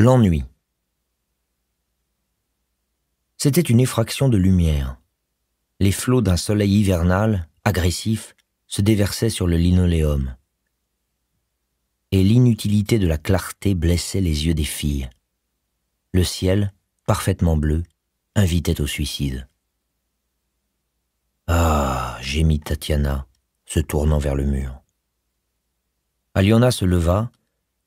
L'ennui. C'était une effraction de lumière. Les flots d'un soleil hivernal, agressif, se déversaient sur le linoléum. Et l'inutilité de la clarté blessait les yeux des filles. Le ciel, parfaitement bleu, invitait au suicide. Ah gémit Tatiana, se tournant vers le mur. Aliona se leva,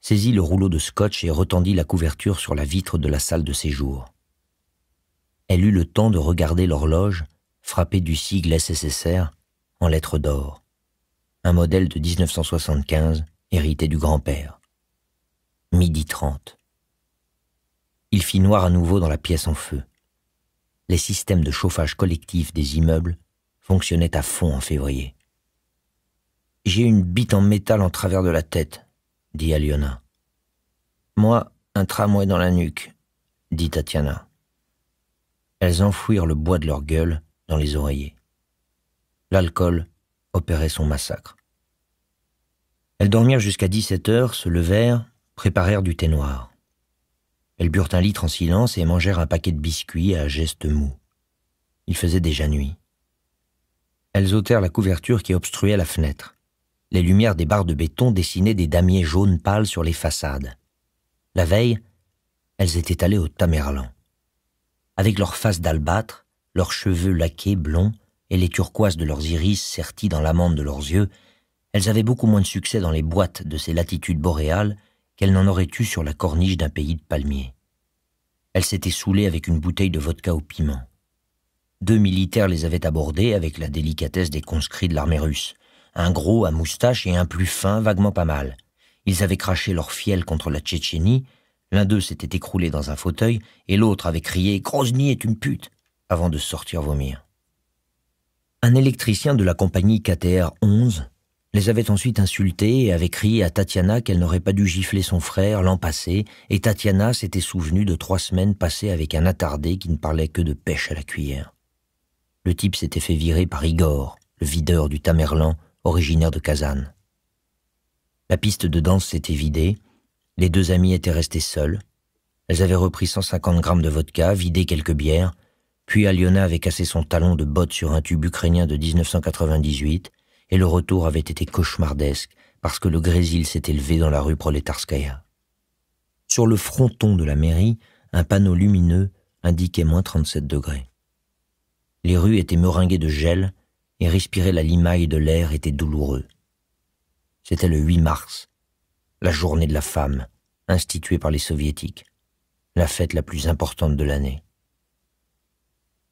saisit le rouleau de scotch et retendit la couverture sur la vitre de la salle de séjour. Elle eut le temps de regarder l'horloge, frappée du sigle SSSR, en lettres d'or, un modèle de 1975 hérité du grand-père. Midi trente. Il fit noir à nouveau dans la pièce en feu. Les systèmes de chauffage collectif des immeubles fonctionnaient à fond en février. J'ai une bite en métal en travers de la tête, dit Aliona. Moi, un tramway dans la nuque, dit Tatiana. Elles enfouirent le bois de leur gueule dans les oreillers. L'alcool opérait son massacre. Elles dormirent jusqu'à 17 heures, se levèrent, préparèrent du thé noir. Elles burent un litre en silence et mangèrent un paquet de biscuits à gestes mous. Il faisait déjà nuit. Elles ôtèrent la couverture qui obstruait la fenêtre. Les lumières des barres de béton dessinaient des damiers jaunes pâles sur les façades. La veille, elles étaient allées au Tamerlan. Avec leurs faces d'albâtre, leurs cheveux laqués blonds et les turquoises de leurs iris sertis dans l'amande de leurs yeux, elles avaient beaucoup moins de succès dans les boîtes de ces latitudes boréales qu'elles n'en auraient eu sur la corniche d'un pays de palmiers. Elles s'étaient saoulées avec une bouteille de vodka au piment. Deux militaires les avaient abordées avec la délicatesse des conscrits de l'armée russe un gros à moustache et un plus fin vaguement pas mal. Ils avaient craché leur fiel contre la Tchétchénie, l'un d'eux s'était écroulé dans un fauteuil et l'autre avait crié « Grozny est une pute !» avant de sortir vomir. Un électricien de la compagnie KTR 11 les avait ensuite insultés et avait crié à Tatiana qu'elle n'aurait pas dû gifler son frère l'an passé, et Tatiana s'était souvenue de trois semaines passées avec un attardé qui ne parlait que de pêche à la cuillère. Le type s'était fait virer par Igor, le videur du Tamerlan, originaire de Kazan. La piste de danse s'était vidée, les deux amies étaient restées seules. Elles avaient repris 150 grammes de vodka, vidé quelques bières, puis Aliona avait cassé son talon de botte sur un tube ukrainien de 1998, et le retour avait été cauchemardesque parce que le grésil s'était levé dans la rue Proletarskaya. Sur le fronton de la mairie, un panneau lumineux indiquait moins 37 degrés. Les rues étaient meringuées de gel et respirer la limaille de l'air était douloureux. C'était le 8 mars, la journée de la femme, instituée par les soviétiques, la fête la plus importante de l'année.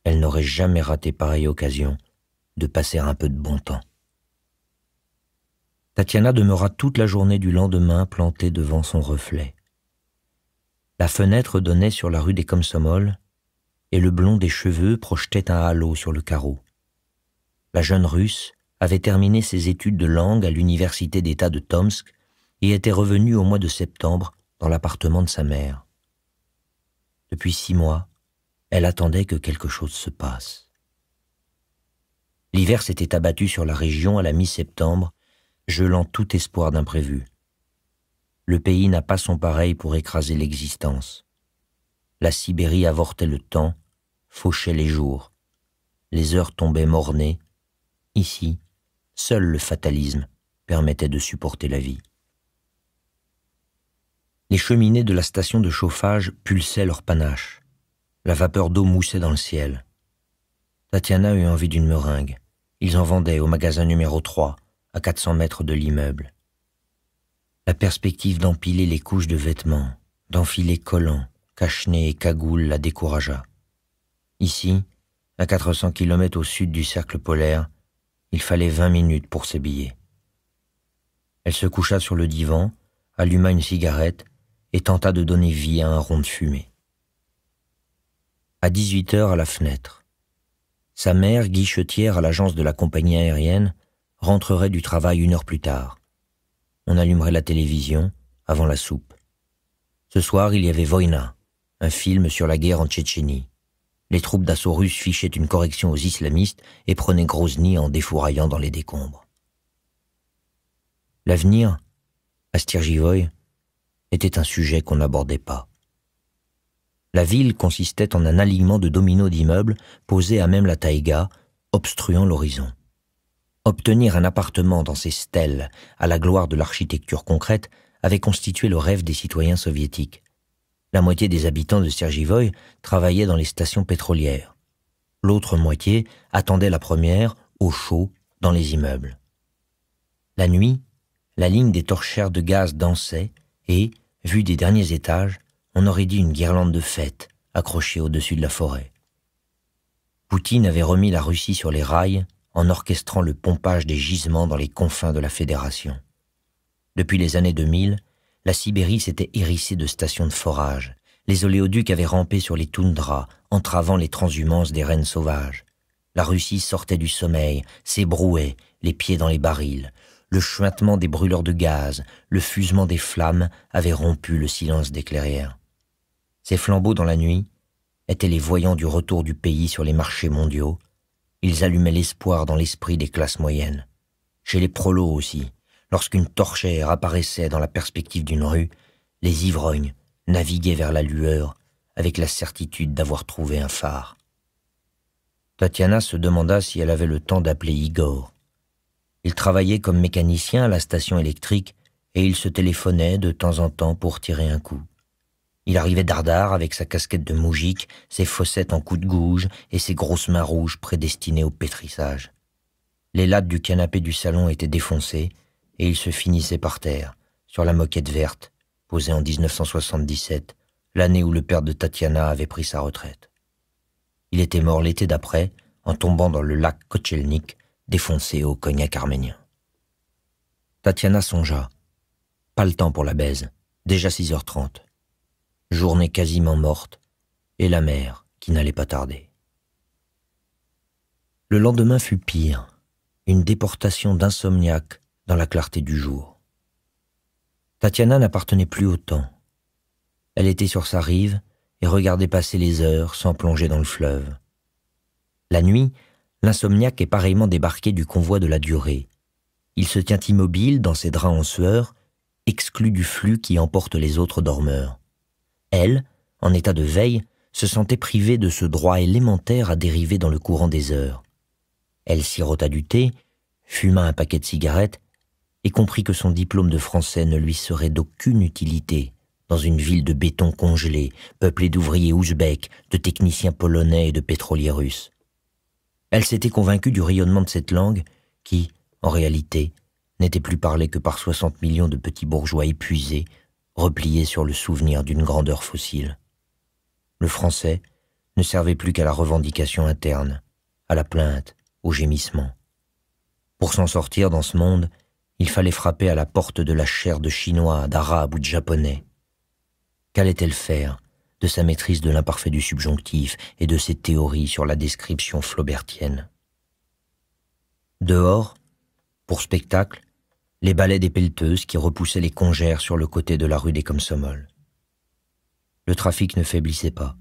Elle n'aurait jamais raté pareille occasion de passer un peu de bon temps. Tatiana demeura toute la journée du lendemain plantée devant son reflet. La fenêtre donnait sur la rue des Komsomol, et le blond des cheveux projetait un halo sur le carreau. La jeune Russe avait terminé ses études de langue à l'université d'État de Tomsk et était revenue au mois de septembre dans l'appartement de sa mère. Depuis six mois, elle attendait que quelque chose se passe. L'hiver s'était abattu sur la région à la mi-septembre, gelant tout espoir d'imprévu. Le pays n'a pas son pareil pour écraser l'existence. La Sibérie avortait le temps, fauchait les jours. Les heures tombaient mornées, Ici, seul le fatalisme permettait de supporter la vie. Les cheminées de la station de chauffage pulsaient leur panache. La vapeur d'eau moussait dans le ciel. Tatiana eut envie d'une meringue. Ils en vendaient au magasin numéro 3, à 400 mètres de l'immeuble. La perspective d'empiler les couches de vêtements, d'enfiler collants, cache-nez et cagoules la découragea. Ici, à 400 km au sud du cercle polaire, il fallait vingt minutes pour s'habiller. Elle se coucha sur le divan, alluma une cigarette et tenta de donner vie à un rond de fumée. À 18 heures à la fenêtre, sa mère, guichetière à l'agence de la compagnie aérienne, rentrerait du travail une heure plus tard. On allumerait la télévision avant la soupe. Ce soir, il y avait Voina, un film sur la guerre en Tchétchénie les troupes d'assaut russes fichaient une correction aux islamistes et prenaient Grozny en défouraillant dans les décombres. L'avenir, à Stirjivoy, était un sujet qu'on n'abordait pas. La ville consistait en un alignement de dominos d'immeubles posés à même la taïga, obstruant l'horizon. Obtenir un appartement dans ces stèles, à la gloire de l'architecture concrète, avait constitué le rêve des citoyens soviétiques. La moitié des habitants de Sergivoy travaillaient dans les stations pétrolières. L'autre moitié attendait la première, au chaud, dans les immeubles. La nuit, la ligne des torchères de gaz dansait et, vue des derniers étages, on aurait dit une guirlande de fêtes accrochée au-dessus de la forêt. Poutine avait remis la Russie sur les rails en orchestrant le pompage des gisements dans les confins de la Fédération. Depuis les années 2000, la Sibérie s'était hérissée de stations de forage. Les oléoducs avaient rampé sur les toundras, entravant les transhumances des rennes sauvages. La Russie sortait du sommeil, s'ébrouait, les pieds dans les barils. Le chuintement des brûleurs de gaz, le fusement des flammes avaient rompu le silence des clairières. Ces flambeaux dans la nuit étaient les voyants du retour du pays sur les marchés mondiaux. Ils allumaient l'espoir dans l'esprit des classes moyennes. Chez les prolos aussi, Lorsqu'une torchère apparaissait dans la perspective d'une rue, les ivrognes naviguaient vers la lueur avec la certitude d'avoir trouvé un phare. Tatiana se demanda si elle avait le temps d'appeler Igor. Il travaillait comme mécanicien à la station électrique et il se téléphonait de temps en temps pour tirer un coup. Il arrivait dardard avec sa casquette de moujik, ses fossettes en coups de gouge et ses grosses mains rouges prédestinées au pétrissage. Les lattes du canapé du salon étaient défoncées et il se finissait par terre, sur la moquette verte, posée en 1977, l'année où le père de Tatiana avait pris sa retraite. Il était mort l'été d'après, en tombant dans le lac Kochelnik, défoncé au cognac arménien. Tatiana songea. Pas le temps pour la baise, déjà 6h30. Journée quasiment morte, et la mer qui n'allait pas tarder. Le lendemain fut pire. Une déportation d'insomniaques dans la clarté du jour. Tatiana n'appartenait plus au temps. Elle était sur sa rive et regardait passer les heures sans plonger dans le fleuve. La nuit, l'insomniaque est pareillement débarqué du convoi de la durée. Il se tient immobile dans ses draps en sueur, exclu du flux qui emporte les autres dormeurs. Elle, en état de veille, se sentait privée de ce droit élémentaire à dériver dans le courant des heures. Elle sirota du thé, fuma un paquet de cigarettes et comprit que son diplôme de français ne lui serait d'aucune utilité dans une ville de béton congelé, peuplée d'ouvriers ouzbeks, de techniciens polonais et de pétroliers russes. Elle s'était convaincue du rayonnement de cette langue qui, en réalité, n'était plus parlée que par 60 millions de petits bourgeois épuisés, repliés sur le souvenir d'une grandeur fossile. Le français ne servait plus qu'à la revendication interne, à la plainte, au gémissement. Pour s'en sortir dans ce monde, il fallait frapper à la porte de la chair de Chinois, d'Arabe ou de Japonais. Qu'allait-elle faire de sa maîtrise de l'imparfait du subjonctif et de ses théories sur la description flaubertienne Dehors, pour spectacle, les balais des pelleteuses qui repoussaient les congères sur le côté de la rue des Komsomol. Le trafic ne faiblissait pas.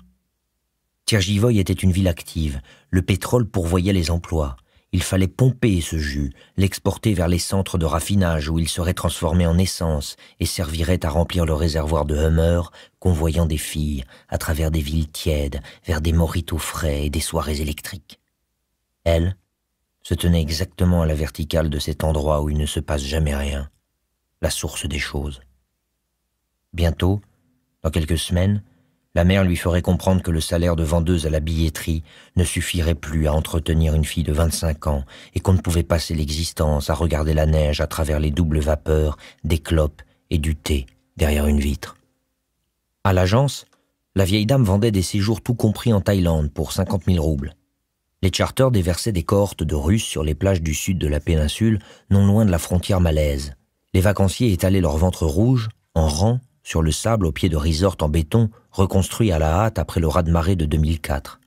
Tiergivoy était une ville active, le pétrole pourvoyait les emplois, il fallait pomper ce jus, l'exporter vers les centres de raffinage où il serait transformé en essence et servirait à remplir le réservoir de Hummer, convoyant des filles à travers des villes tièdes, vers des moritos frais et des soirées électriques. Elle se tenait exactement à la verticale de cet endroit où il ne se passe jamais rien, la source des choses. Bientôt, dans quelques semaines, la mère lui ferait comprendre que le salaire de vendeuse à la billetterie ne suffirait plus à entretenir une fille de 25 ans et qu'on ne pouvait passer l'existence à regarder la neige à travers les doubles vapeurs des clopes et du thé derrière une vitre. À l'agence, la vieille dame vendait des séjours tout compris en Thaïlande pour 50 000 roubles. Les charters déversaient des cohortes de Russes sur les plages du sud de la péninsule, non loin de la frontière malaise. Les vacanciers étalaient leur ventre rouge, en rang, sur le sable au pied de resorts en béton reconstruit à la hâte après le raz-de-marée de 2004.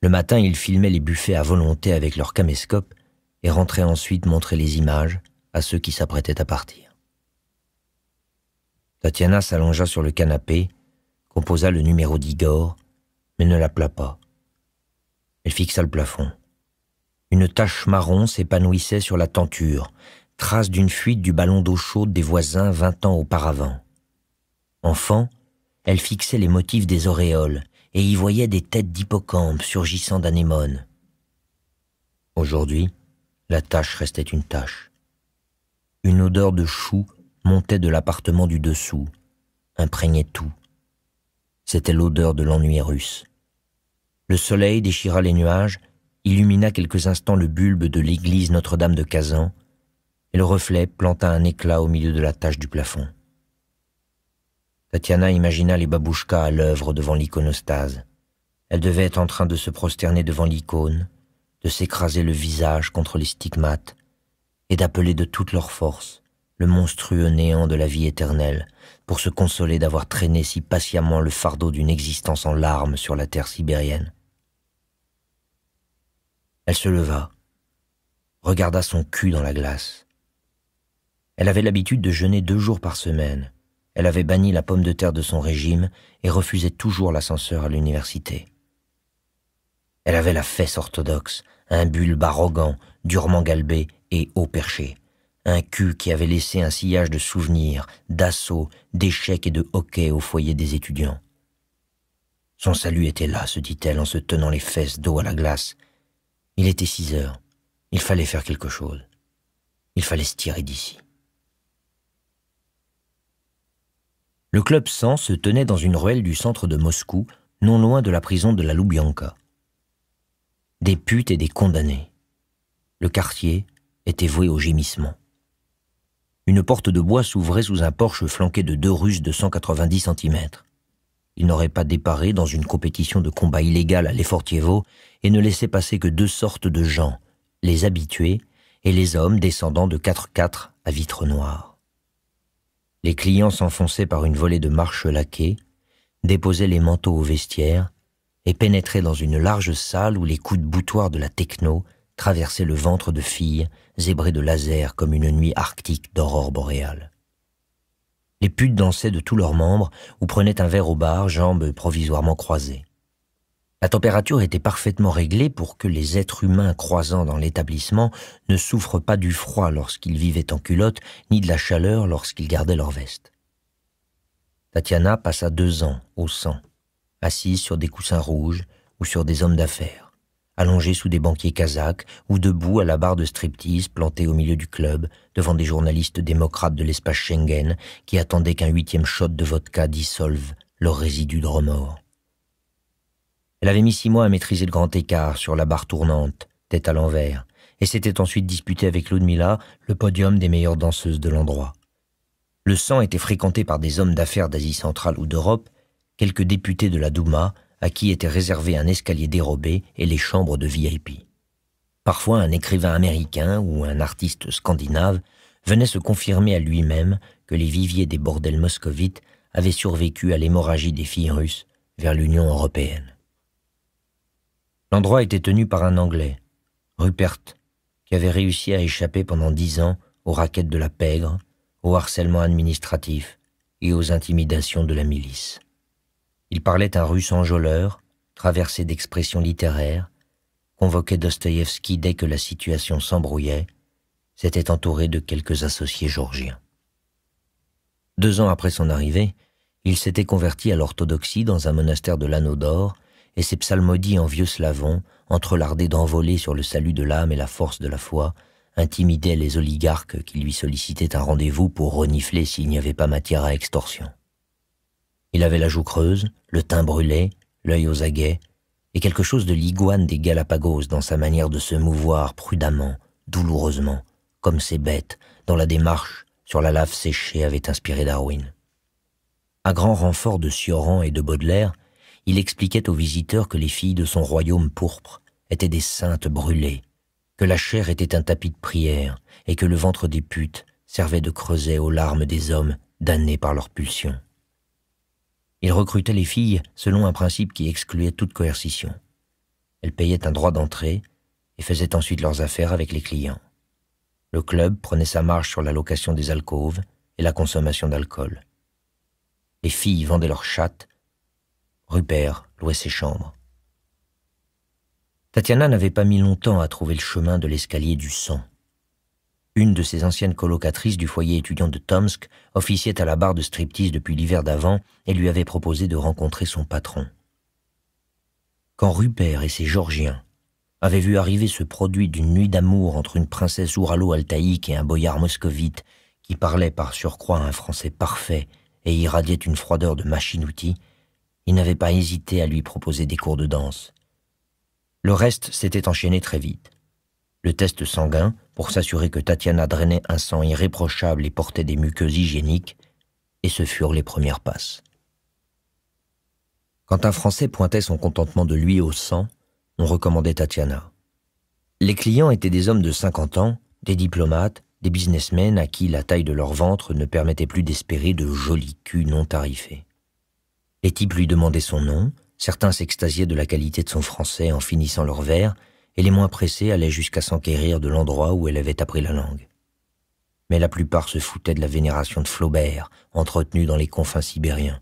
Le matin, ils filmaient les buffets à volonté avec leur caméscope et rentraient ensuite montrer les images à ceux qui s'apprêtaient à partir. Tatiana s'allongea sur le canapé, composa le numéro d'Igor, mais ne l'appela pas. Elle fixa le plafond. Une tache marron s'épanouissait sur la tenture, trace d'une fuite du ballon d'eau chaude des voisins vingt ans auparavant. Enfant, elle fixait les motifs des auréoles et y voyait des têtes d'hippocampe surgissant d'anémones. Aujourd'hui, la tâche restait une tache. Une odeur de chou montait de l'appartement du dessous, imprégnait tout. C'était l'odeur de l'ennui russe. Le soleil déchira les nuages, illumina quelques instants le bulbe de l'église Notre-Dame de Kazan, et le reflet planta un éclat au milieu de la tache du plafond. Tatiana imagina les babouchkas à l'œuvre devant l'iconostase. Elle devait être en train de se prosterner devant l'icône, de s'écraser le visage contre les stigmates, et d'appeler de toute leur force le monstrueux néant de la vie éternelle, pour se consoler d'avoir traîné si patiemment le fardeau d'une existence en larmes sur la terre sibérienne. Elle se leva, regarda son cul dans la glace. Elle avait l'habitude de jeûner deux jours par semaine, elle avait banni la pomme de terre de son régime et refusait toujours l'ascenseur à l'université. Elle avait la fesse orthodoxe, un bulbe arrogant, durement galbé et haut perché. Un cul qui avait laissé un sillage de souvenirs, d'assauts, d'échecs et de hockey au foyer des étudiants. Son salut était là, se dit-elle en se tenant les fesses d'eau à la glace. Il était six heures. Il fallait faire quelque chose. Il fallait se tirer d'ici. Le club 100 se tenait dans une ruelle du centre de Moscou, non loin de la prison de la Loubianka. Des putes et des condamnés. Le quartier était voué au gémissement. Une porte de bois s'ouvrait sous un porche flanqué de deux russes de 190 cm. Il n'aurait pas déparé dans une compétition de combat illégale à l'Effortievo et ne laissait passer que deux sortes de gens, les habitués et les hommes descendant de 4-4 à vitre noire. Les clients s'enfonçaient par une volée de marches laquées, déposaient les manteaux au vestiaire et pénétraient dans une large salle où les coups de boutoir de la techno traversaient le ventre de filles zébrées de laser comme une nuit arctique d'aurore boréale. Les putes dansaient de tous leurs membres ou prenaient un verre au bar, jambes provisoirement croisées. La température était parfaitement réglée pour que les êtres humains croisant dans l'établissement ne souffrent pas du froid lorsqu'ils vivaient en culotte, ni de la chaleur lorsqu'ils gardaient leur veste. Tatiana passa deux ans au sang, assise sur des coussins rouges ou sur des hommes d'affaires, allongée sous des banquiers kazakhs ou debout à la barre de striptease plantée au milieu du club devant des journalistes démocrates de l'espace Schengen qui attendaient qu'un huitième shot de vodka dissolve leurs résidus de remords. Elle avait mis six mois à maîtriser le grand écart sur la barre tournante, tête à l'envers, et s'était ensuite disputée avec Ludmilla le podium des meilleures danseuses de l'endroit. Le sang était fréquenté par des hommes d'affaires d'Asie centrale ou d'Europe, quelques députés de la Douma, à qui était réservé un escalier dérobé et les chambres de VIP. Parfois un écrivain américain ou un artiste scandinave venait se confirmer à lui-même que les viviers des bordels moscovites avaient survécu à l'hémorragie des filles russes vers l'Union européenne. L'endroit était tenu par un Anglais, Rupert, qui avait réussi à échapper pendant dix ans aux raquettes de la pègre, aux harcèlement administratifs et aux intimidations de la milice. Il parlait un russe enjôleur, traversé d'expressions littéraires, convoquait Dostoïevski dès que la situation s'embrouillait, s'était entouré de quelques associés georgiens. Deux ans après son arrivée, il s'était converti à l'orthodoxie dans un monastère de l'Anneau d'Or et ses psalmodies en vieux slavon, entrelardées d'envolées sur le salut de l'âme et la force de la foi, intimidaient les oligarques qui lui sollicitaient un rendez-vous pour renifler s'il n'y avait pas matière à extorsion. Il avait la joue creuse, le teint brûlé, l'œil aux aguets, et quelque chose de l'iguane des Galapagos dans sa manière de se mouvoir prudemment, douloureusement, comme ces bêtes, dont la démarche sur la lave séchée avait inspiré Darwin. À grand renfort de Sioran et de Baudelaire, il expliquait aux visiteurs que les filles de son royaume pourpre étaient des saintes brûlées, que la chair était un tapis de prière et que le ventre des putes servait de creuset aux larmes des hommes damnés par leurs pulsions. Il recrutait les filles selon un principe qui excluait toute coercition. Elles payaient un droit d'entrée et faisaient ensuite leurs affaires avec les clients. Le club prenait sa marche sur la location des alcôves et la consommation d'alcool. Les filles vendaient leurs chattes Rupert louait ses chambres. Tatiana n'avait pas mis longtemps à trouver le chemin de l'escalier du sang. Une de ses anciennes colocatrices du foyer étudiant de Tomsk officiait à la barre de striptease depuis l'hiver d'avant et lui avait proposé de rencontrer son patron. Quand Rupert et ses Georgiens avaient vu arriver ce produit d'une nuit d'amour entre une princesse ouralo-altaïque et un boyard moscovite qui parlait par surcroît un français parfait et irradiait une froideur de machine-outil, il n'avait pas hésité à lui proposer des cours de danse. Le reste s'était enchaîné très vite. Le test sanguin, pour s'assurer que Tatiana drainait un sang irréprochable et portait des muqueuses hygiéniques, et ce furent les premières passes. Quand un Français pointait son contentement de lui au sang, on recommandait Tatiana. Les clients étaient des hommes de 50 ans, des diplomates, des businessmen à qui la taille de leur ventre ne permettait plus d'espérer de jolis culs non tarifés. Les types lui demandaient son nom, certains s'extasiaient de la qualité de son français en finissant leur verre, et les moins pressés allaient jusqu'à s'enquérir de l'endroit où elle avait appris la langue. Mais la plupart se foutaient de la vénération de Flaubert, entretenue dans les confins sibériens,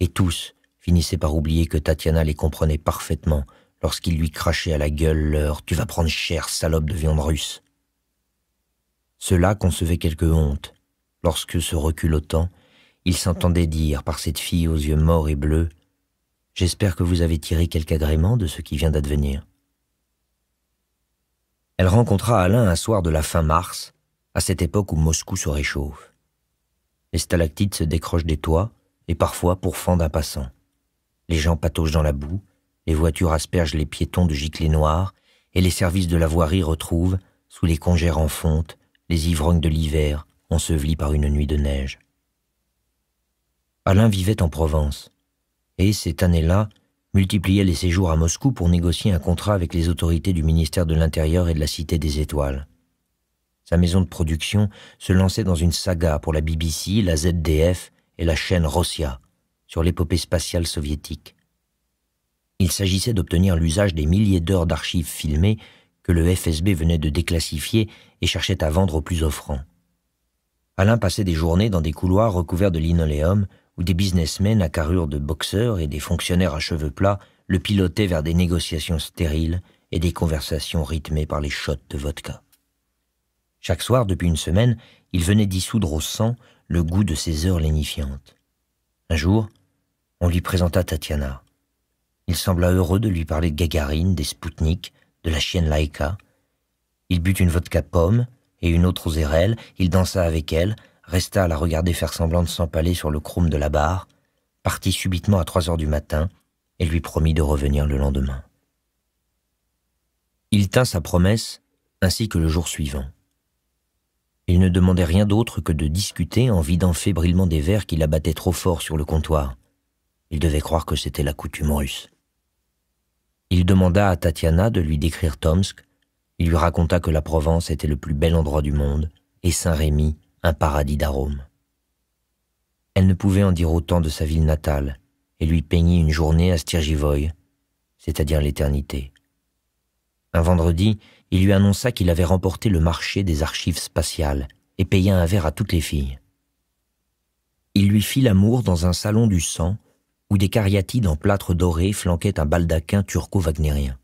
et tous finissaient par oublier que Tatiana les comprenait parfaitement lorsqu'il lui crachait à la gueule leur Tu vas prendre cher, salope de viande russe. Cela concevait quelque honte lorsque, se reculotant, il s'entendait dire par cette fille aux yeux morts et bleus J'espère que vous avez tiré quelque agrément de ce qui vient d'advenir. Elle rencontra Alain un soir de la fin mars, à cette époque où Moscou se réchauffe. Les stalactites se décrochent des toits et parfois pourfendent un passant. Les gens patauchent dans la boue, les voitures aspergent les piétons de giclées noir, et les services de la voirie retrouvent, sous les congères en fonte, les ivrognes de l'hiver ensevelis par une nuit de neige. Alain vivait en Provence et, cette année-là, multipliait les séjours à Moscou pour négocier un contrat avec les autorités du ministère de l'Intérieur et de la Cité des Étoiles. Sa maison de production se lançait dans une saga pour la BBC, la ZDF et la chaîne Rossia sur l'épopée spatiale soviétique. Il s'agissait d'obtenir l'usage des milliers d'heures d'archives filmées que le FSB venait de déclassifier et cherchait à vendre aux plus offrants. Alain passait des journées dans des couloirs recouverts de linoléum où des businessmen à carrure de boxeurs et des fonctionnaires à cheveux plats le pilotaient vers des négociations stériles et des conversations rythmées par les shots de vodka. Chaque soir, depuis une semaine, il venait dissoudre au sang le goût de ses heures lénifiantes. Un jour, on lui présenta Tatiana. Il sembla heureux de lui parler de Gagarine, des Spoutniks, de la chienne Laïka. Il but une vodka pomme et une autre aux érelles, il dansa avec elle, resta à la regarder faire semblant de s'empaler sur le chrome de la barre, partit subitement à trois heures du matin et lui promit de revenir le lendemain. Il tint sa promesse ainsi que le jour suivant. Il ne demandait rien d'autre que de discuter en vidant fébrilement des verres qu'il abattait trop fort sur le comptoir. Il devait croire que c'était la coutume russe. Il demanda à Tatiana de lui décrire Tomsk. Il lui raconta que la Provence était le plus bel endroit du monde et Saint-Rémy un paradis d'arômes. Elle ne pouvait en dire autant de sa ville natale et lui peignit une journée à Stirgivoy, c'est-à-dire l'éternité. Un vendredi, il lui annonça qu'il avait remporté le marché des archives spatiales et paya un verre à toutes les filles. Il lui fit l'amour dans un salon du sang où des cariatides en plâtre doré flanquaient un baldaquin turco-wagnérien.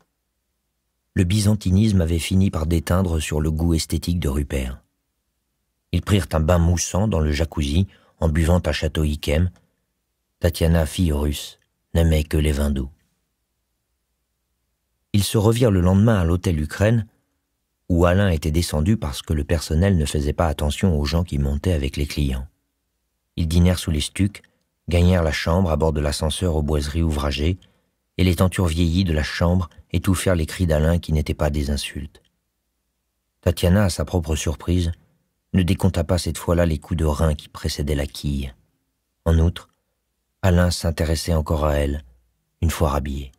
Le byzantinisme avait fini par déteindre sur le goût esthétique de Rupert. Ils prirent un bain moussant dans le jacuzzi en buvant à château Ikem. Tatiana, fille russe, n'aimait que les vins doux. Ils se revirent le lendemain à l'hôtel Ukraine, où Alain était descendu parce que le personnel ne faisait pas attention aux gens qui montaient avec les clients. Ils dînèrent sous les stucs, gagnèrent la chambre à bord de l'ascenseur aux boiseries ouvragées, et les tentures vieillies de la chambre étouffèrent les cris d'Alain qui n'étaient pas des insultes. Tatiana, à sa propre surprise, ne décompta pas cette fois-là les coups de rein qui précédaient la quille. En outre, Alain s'intéressait encore à elle, une fois rhabillée.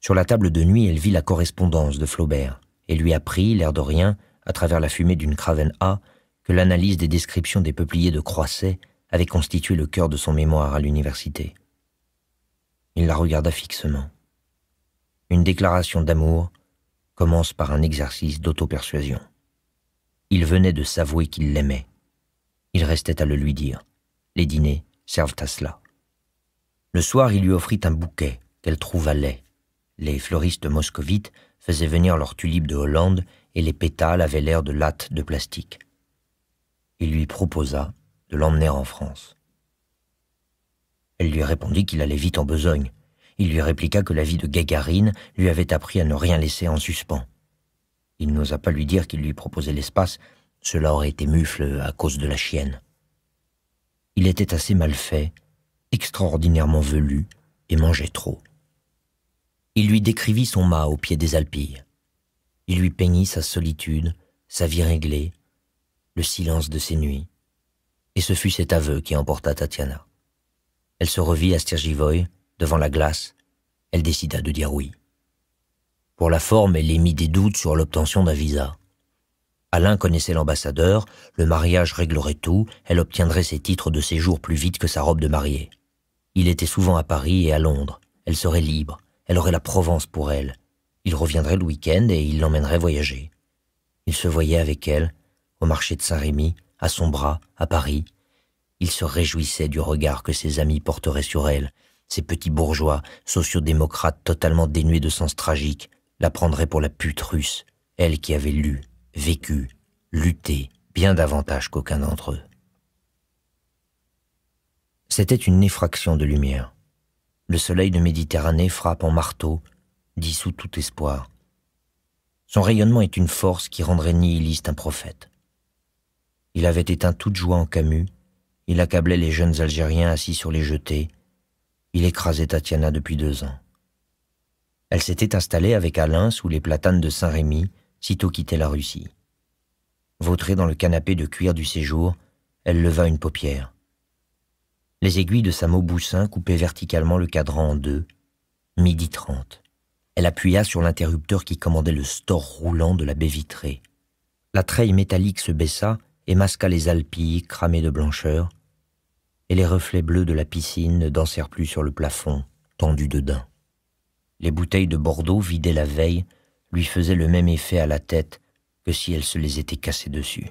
Sur la table de nuit, elle vit la correspondance de Flaubert et lui apprit, l'air de rien, à travers la fumée d'une Craven A, que l'analyse des descriptions des peupliers de Croisset avait constitué le cœur de son mémoire à l'université. Il la regarda fixement. Une déclaration d'amour commence par un exercice d'auto-persuasion. Il venait de s'avouer qu'il l'aimait. Il restait à le lui dire. Les dîners servent à cela. Le soir, il lui offrit un bouquet qu'elle trouva laid. Les fleuristes moscovites faisaient venir leurs tulipes de Hollande et les pétales avaient l'air de lattes de plastique. Il lui proposa de l'emmener en France. Elle lui répondit qu'il allait vite en besogne. Il lui répliqua que la vie de Gagarine lui avait appris à ne rien laisser en suspens. Il n'osa pas lui dire qu'il lui proposait l'espace, cela aurait été mufle à cause de la chienne. Il était assez mal fait, extraordinairement velu, et mangeait trop. Il lui décrivit son mât au pied des alpilles. Il lui peignit sa solitude, sa vie réglée, le silence de ses nuits. Et ce fut cet aveu qui emporta Tatiana. Elle se revit à Stergivoy, devant la glace. Elle décida de dire oui. Pour la forme, elle émit des doutes sur l'obtention d'un visa. Alain connaissait l'ambassadeur, le mariage réglerait tout, elle obtiendrait ses titres de séjour plus vite que sa robe de mariée. Il était souvent à Paris et à Londres, elle serait libre, elle aurait la Provence pour elle. Il reviendrait le week-end et il l'emmènerait voyager. Il se voyait avec elle, au marché de Saint-Rémy, à son bras, à Paris. Il se réjouissait du regard que ses amis porteraient sur elle, ces petits bourgeois, sociodémocrates totalement dénués de sens tragique, la prendrait pour la pute russe, elle qui avait lu, vécu, lutté bien davantage qu'aucun d'entre eux. C'était une effraction de lumière. Le soleil de Méditerranée frappe en marteau, dissout tout espoir. Son rayonnement est une force qui rendrait nihiliste un prophète. Il avait éteint toute joie en Camus, il accablait les jeunes Algériens assis sur les jetées, il écrasait Tatiana depuis deux ans. Elle s'était installée avec Alain sous les platanes de Saint-Rémy, sitôt quittée la Russie. Vautrée dans le canapé de cuir du séjour, elle leva une paupière. Les aiguilles de sa Mauboussin coupaient verticalement le cadran en deux. Midi trente. Elle appuya sur l'interrupteur qui commandait le store roulant de la baie vitrée. La treille métallique se baissa et masqua les alpilles cramées de blancheur, et les reflets bleus de la piscine ne dansèrent plus sur le plafond tendu de daim. Les bouteilles de Bordeaux vidées la veille lui faisaient le même effet à la tête que si elle se les était cassées dessus.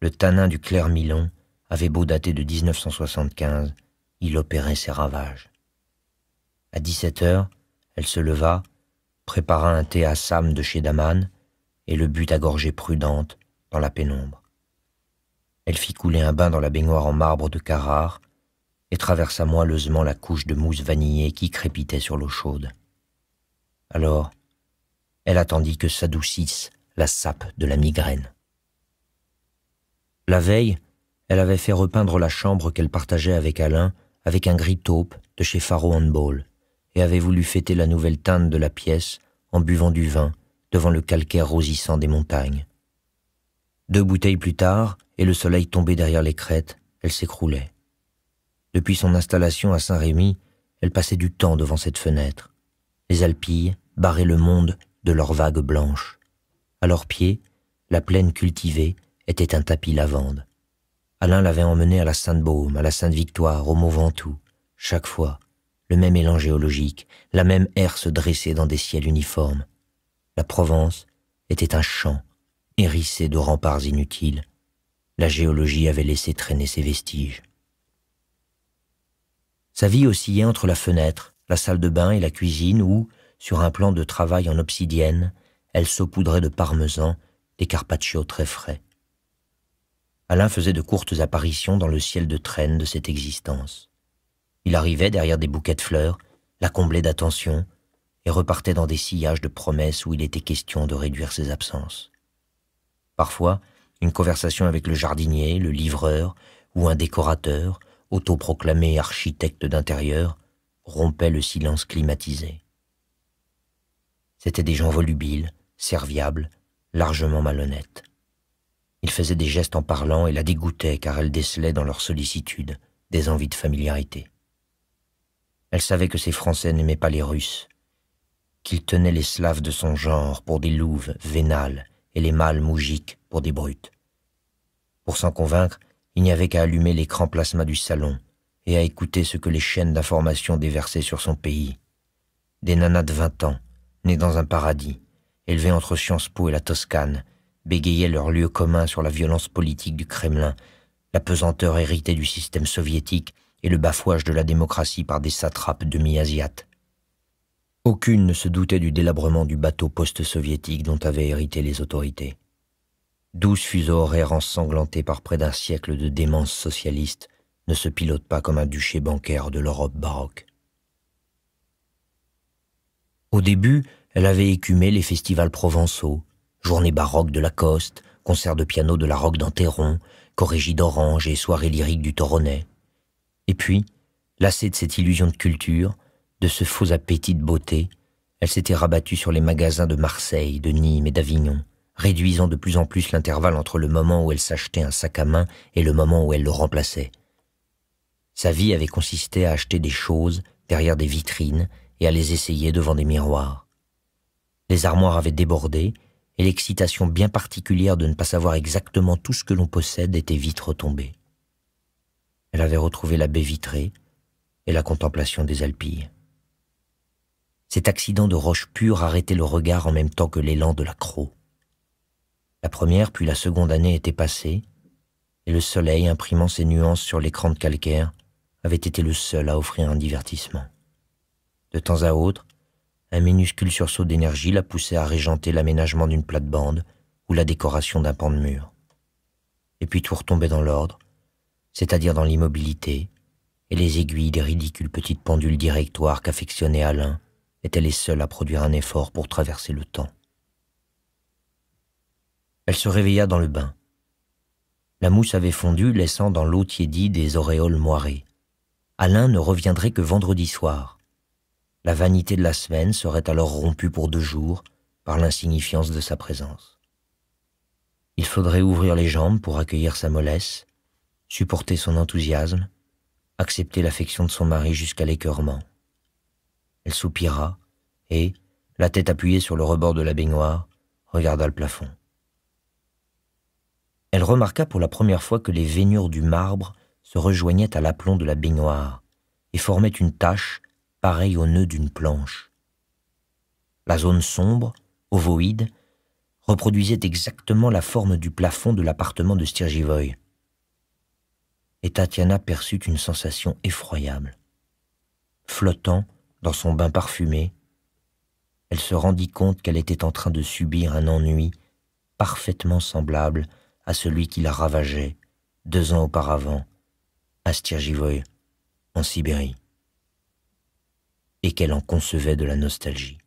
Le tanin du Clair Milon avait beau dater de 1975, il opérait ses ravages. À 17 heures, elle se leva, prépara un thé à Sam de chez Daman et le but à gorgée prudente dans la pénombre. Elle fit couler un bain dans la baignoire en marbre de Carrare et traversa moelleusement la couche de mousse vanillée qui crépitait sur l'eau chaude. Alors, elle attendit que s'adoucisse la sape de la migraine. La veille, elle avait fait repeindre la chambre qu'elle partageait avec Alain avec un gris taupe de chez Faro Ball, et avait voulu fêter la nouvelle teinte de la pièce en buvant du vin devant le calcaire rosissant des montagnes. Deux bouteilles plus tard, et le soleil tombé derrière les crêtes, elle s'écroulait. Depuis son installation à Saint-Rémy, elle passait du temps devant cette fenêtre. Les alpilles barraient le monde de leurs vagues blanches. À leurs pieds, la plaine cultivée était un tapis lavande. Alain l'avait emmenée à la Sainte-Baume, à la Sainte-Victoire, au Mont-Ventoux. Chaque fois, le même élan géologique, la même herse dressée dans des ciels uniformes. La Provence était un champ, hérissé de remparts inutiles. La géologie avait laissé traîner ses vestiges. Sa vie oscillait entre la fenêtre, la salle de bain et la cuisine où, sur un plan de travail en obsidienne, elle saupoudrait de parmesan des carpaccios très frais. Alain faisait de courtes apparitions dans le ciel de traîne de cette existence. Il arrivait derrière des bouquets de fleurs, la comblait d'attention, et repartait dans des sillages de promesses où il était question de réduire ses absences. Parfois, une conversation avec le jardinier, le livreur ou un décorateur, autoproclamé architecte d'intérieur, rompait le silence climatisé. C'étaient des gens volubiles, serviables, largement malhonnêtes. Ils faisaient des gestes en parlant et la dégoûtaient car elle décelait dans leur sollicitude des envies de familiarité. Elle savait que ces Français n'aimaient pas les Russes, qu'ils tenaient les Slaves de son genre pour des louves vénales et les mâles mougiques pour des brutes. Pour s'en convaincre, il n'y avait qu'à allumer l'écran plasma du salon et à écouter ce que les chaînes d'information déversaient sur son pays. Des nanas de vingt ans, nées dans un paradis, élevées entre Sciences Po et la Toscane, bégayaient leur lieu commun sur la violence politique du Kremlin, la pesanteur héritée du système soviétique et le bafouage de la démocratie par des satrapes demi-asiates. Aucune ne se doutait du délabrement du bateau post-soviétique dont avaient hérité les autorités douze fuseaux horaires ensanglantés par près d'un siècle de démence socialiste ne se pilote pas comme un duché bancaire de l'Europe baroque. Au début, elle avait écumé les festivals provençaux, journées baroques de Lacoste, concerts de piano de la Roque d'Anteron, corrigie d'Orange et soirées lyriques du Toronnet. Et puis, lassée de cette illusion de culture, de ce faux appétit de beauté, elle s'était rabattue sur les magasins de Marseille, de Nîmes et d'Avignon, réduisant de plus en plus l'intervalle entre le moment où elle s'achetait un sac à main et le moment où elle le remplaçait. Sa vie avait consisté à acheter des choses derrière des vitrines et à les essayer devant des miroirs. Les armoires avaient débordé, et l'excitation bien particulière de ne pas savoir exactement tout ce que l'on possède était vite retombée. Elle avait retrouvé la baie vitrée et la contemplation des Alpilles. Cet accident de roche pure arrêtait le regard en même temps que l'élan de la croix. La première puis la seconde année étaient passées, et le soleil, imprimant ses nuances sur l'écran de calcaire, avait été le seul à offrir un divertissement. De temps à autre, un minuscule sursaut d'énergie la poussait à régenter l'aménagement d'une plate-bande ou la décoration d'un pan de mur. Et puis tout retombait dans l'ordre, c'est-à-dire dans l'immobilité, et les aiguilles des ridicules petites pendules directoires qu'affectionnait Alain étaient les seules à produire un effort pour traverser le temps. Elle se réveilla dans le bain. La mousse avait fondu, laissant dans l'eau tiédie des auréoles moirées. Alain ne reviendrait que vendredi soir. La vanité de la semaine serait alors rompue pour deux jours par l'insignifiance de sa présence. Il faudrait ouvrir les jambes pour accueillir sa mollesse, supporter son enthousiasme, accepter l'affection de son mari jusqu'à l'écœurement. Elle soupira et, la tête appuyée sur le rebord de la baignoire, regarda le plafond. Elle remarqua pour la première fois que les veinures du marbre se rejoignaient à l'aplomb de la baignoire et formaient une tache pareille au nœud d'une planche. La zone sombre, ovoïde, reproduisait exactement la forme du plafond de l'appartement de Stirgivoy. Et Tatiana perçut une sensation effroyable. Flottant dans son bain parfumé, elle se rendit compte qu'elle était en train de subir un ennui parfaitement semblable à celui qui la ravageait deux ans auparavant à Stirjivoy en Sibérie, et qu'elle en concevait de la nostalgie.